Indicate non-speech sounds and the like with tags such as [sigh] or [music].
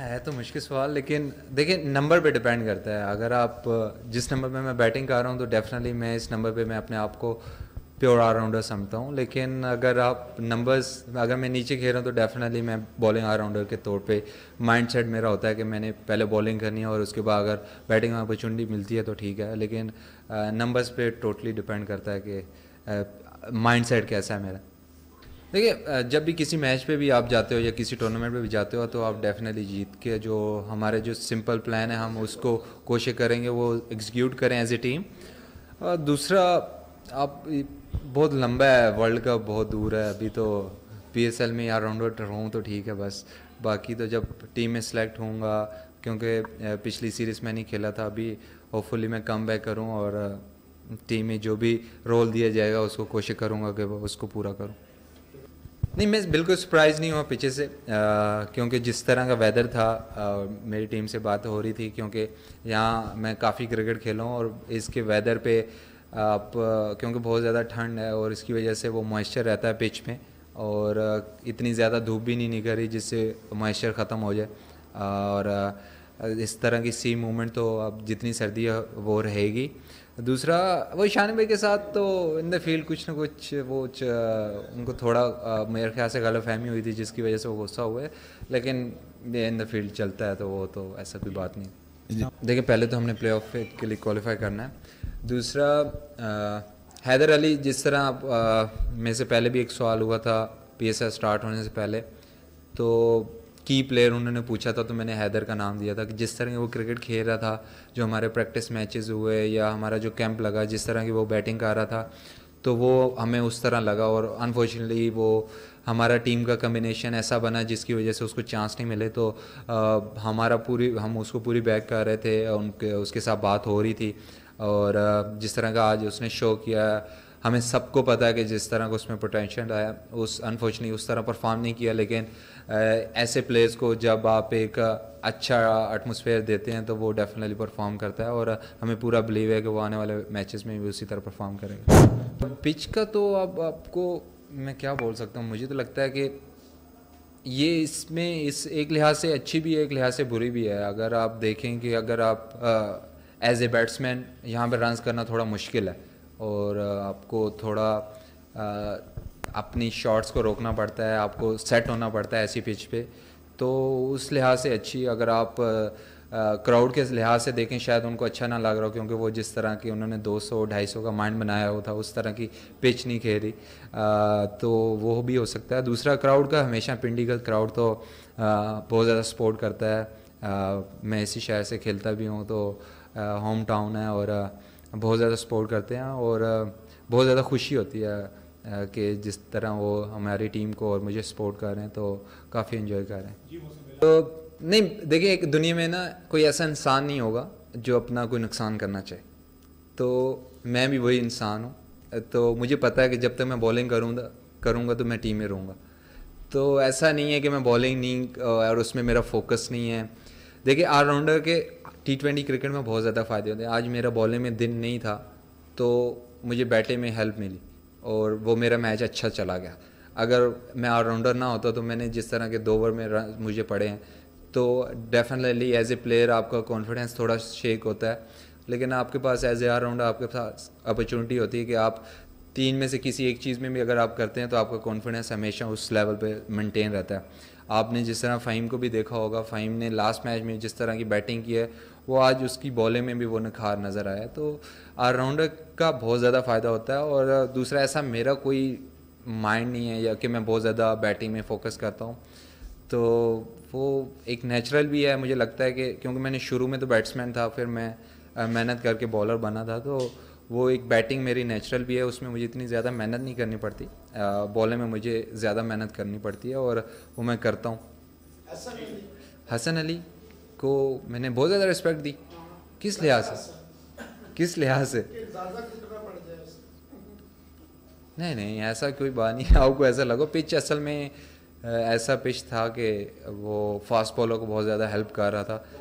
है तो मुश्किल सवाल लेकिन देखिए नंबर पे डिपेंड करता है अगर आप जिस नंबर पे मैं बैटिंग कर रहा हूँ तो डेफिनेटली मैं इस नंबर पे मैं अपने आप को प्योर ऑलराउंडर समझता हूँ लेकिन अगर आप नंबर्स अगर मैं नीचे खेल रहा हूँ तो डेफिनेटली मैं बॉलिंग ऑलराउंडर के तौर पे माइंडसेट मेरा होता है कि मैंने पहले बॉलिंग करनी है और उसके बाद अगर बैटिंग में अपॉर्चुनिटी मिलती है तो ठीक है लेकिन नंबर्स पे टोटली डिपेंड करता है कि माइंड कैसा है मेरा देखिए जब भी किसी मैच पे भी आप जाते हो या किसी टूर्नामेंट पे भी जाते हो तो आप डेफिनेटली जीत के जो हमारे जो सिंपल प्लान है हम उसको कोशिश करेंगे वो एग्जीक्यूट करें एज ए टीम दूसरा आप बहुत लंबा है वर्ल्ड कप बहुत दूर है अभी तो पी में या राउंड आउट हूँ तो ठीक है बस बाकी तो जब टीम में सेलेक्ट होऊंगा क्योंकि पिछली सीरीज़ में नहीं खेला था अभी होपफुली मैं कम बैक करूँ और टीम में जो भी रोल दिया जाएगा उसको कोशिश करूँगा कि वो उसको पूरा करूँ नहीं मैं बिल्कुल सरप्राइज़ नहीं हुआ पीछे से आ, क्योंकि जिस तरह का वेदर था आ, मेरी टीम से बात हो रही थी क्योंकि यहाँ मैं काफ़ी क्रिकेट खेला हूँ और इसके वेदर पे आप क्योंकि बहुत ज़्यादा ठंड है और इसकी वजह से वो मॉइस्चर रहता है पिच में और इतनी ज़्यादा धूप भी नहीं निकल रही जिससे मॉइस्चर ख़त्म हो जाए और इस तरह की सी मूवमेंट तो अब जितनी सर्दी है वो रहेगी दूसरा वो ईशान भाई के साथ तो इन द फील्ड कुछ ना कुछ वो उनको थोड़ा मेरे ख्याल से गलत फहमी हुई थी जिसकी वजह से वो गुस्सा हुए लेकिन इन द फील्ड चलता है तो वो तो ऐसा कोई बात नहीं देखिए पहले तो हमने प्ले ऑफ के लिए क्वालिफाई करना है दूसरा आ, हैदर अली जिस तरह आप मेरे से पहले भी एक सवाल हुआ था पी स्टार्ट होने से पहले तो की प्लेयर उन्होंने पूछा था तो मैंने हैदर का नाम दिया था कि जिस तरह वो क्रिकेट खेल रहा था जो हमारे प्रैक्टिस मैचेस हुए या हमारा जो कैंप लगा जिस तरह की वो बैटिंग कर रहा था तो वो हमें उस तरह लगा और अनफॉर्चुनेटली वो हमारा टीम का कम्बिनेशन ऐसा बना जिसकी वजह से उसको चांस नहीं मिले तो आ, हमारा पूरी हम उसको पूरी बैक कर रहे थे उनके उसके साथ बात हो रही थी और जिस तरह का आज उसने शो किया हमें सबको पता है कि जिस तरह का उसमें पोटेंशियल आया उस अनफॉर्चुनेटली उस तरह परफॉर्म नहीं किया लेकिन ऐसे प्लेयर्स को जब आप एक अच्छा एटमोसफेयर देते हैं तो वो डेफिनेटली परफॉर्म करता है और हमें पूरा बिलीव है कि वो आने वाले मैचेस में भी उसी तरह परफॉर्म करेगा पिच का तो अब आपको मैं क्या बोल सकता हूँ मुझे तो लगता है कि ये इसमें इस एक लिहाज से अच्छी भी है एक लिहाज से बुरी भी है अगर आप देखें कि अगर आप एज ए बैट्समैन यहाँ पर रन करना थोड़ा मुश्किल है और आपको थोड़ा अपनी शॉट्स को रोकना पड़ता है आपको सेट होना पड़ता है ऐसी पिच पे तो उस लिहाज से अच्छी अगर आप क्राउड के लिहाज से देखें शायद उनको अच्छा ना लग रहा हो क्योंकि वो जिस तरह की उन्होंने 200 250 का माइंड बनाया हुआ था उस तरह की पिच नहीं खेली तो वो भी हो सकता है दूसरा क्राउड का हमेशा पिंडी का क्राउड तो बहुत ज़्यादा सपोर्ट करता है आ, मैं इसी शहर से खेलता भी हूँ तो होम टाउन है और बहुत ज़्यादा सपोर्ट करते हैं और बहुत ज़्यादा खुशी होती है कि जिस तरह वो हमारी टीम को और मुझे सपोर्ट कर रहे हैं तो काफ़ी इन्जॉय कर रहे हैं तो नहीं देखिए एक दुनिया में ना कोई ऐसा इंसान नहीं होगा जो अपना कोई नुकसान करना चाहे तो मैं भी वही इंसान हूँ तो मुझे पता है कि जब तक मैं बॉलिंग करूँगा करूँगा तो मैं टीम में रहूँगा तो ऐसा नहीं है कि मैं बॉलिंग नहीं और उसमें मेरा फोकस नहीं है देखिए ऑलराउंडर के टी ट्वेंटी क्रिकेट में बहुत ज़्यादा फ़ायदे होते हैं आज मेरा बॉलिंग में दिन नहीं था तो मुझे बैटे में हेल्प मिली और वो मेरा मैच अच्छा चला गया अगर मैं ऑलराउंडर ना होता तो मैंने जिस तरह के दो ओवर में मुझे पड़े हैं तो डेफिनेटली एज ए प्लेयर आपका कॉन्फिडेंस थोड़ा शेक होता है लेकिन आपके पास एज ए ऑलराउंडर आपके पास अपॉर्चुनिटी होती है कि आप तीन में से किसी एक चीज़ में भी अगर आप करते हैं तो आपका कॉन्फिडेंस हमेशा उस लेवल पे मेंटेन रहता है आपने जिस तरह फ़हीम को भी देखा होगा फ़हीम ने लास्ट मैच में जिस तरह की बैटिंग की है वो आज उसकी बॉलिंग में भी वो निखार नज़र आया तो ऑलराउंडर का बहुत ज़्यादा फ़ायदा होता है और दूसरा ऐसा मेरा कोई माइंड नहीं है या कि मैं बहुत ज़्यादा बैटिंग में फोकस करता हूँ तो वो एक नेचुरल भी है मुझे लगता है कि क्योंकि मैंने शुरू में तो बैट्समैन था फिर मैं मेहनत करके बॉलर बना था तो वो एक बैटिंग मेरी नेचुरल भी है उसमें मुझे इतनी ज़्यादा मेहनत नहीं करनी पड़ती बॉलिंग में मुझे ज़्यादा मेहनत करनी पड़ती है और वो मैं करता हूँ हसन अली को मैंने बहुत ज़्यादा रिस्पेक्ट दी किस लिहाज से किस लिहाज से नहीं नहीं ऐसा कोई बात नहीं [laughs] आपको ऐसा लगो पिच असल में ऐसा पिच था कि वो फास्ट बॉलर को बहुत ज़्यादा हेल्प कर रहा था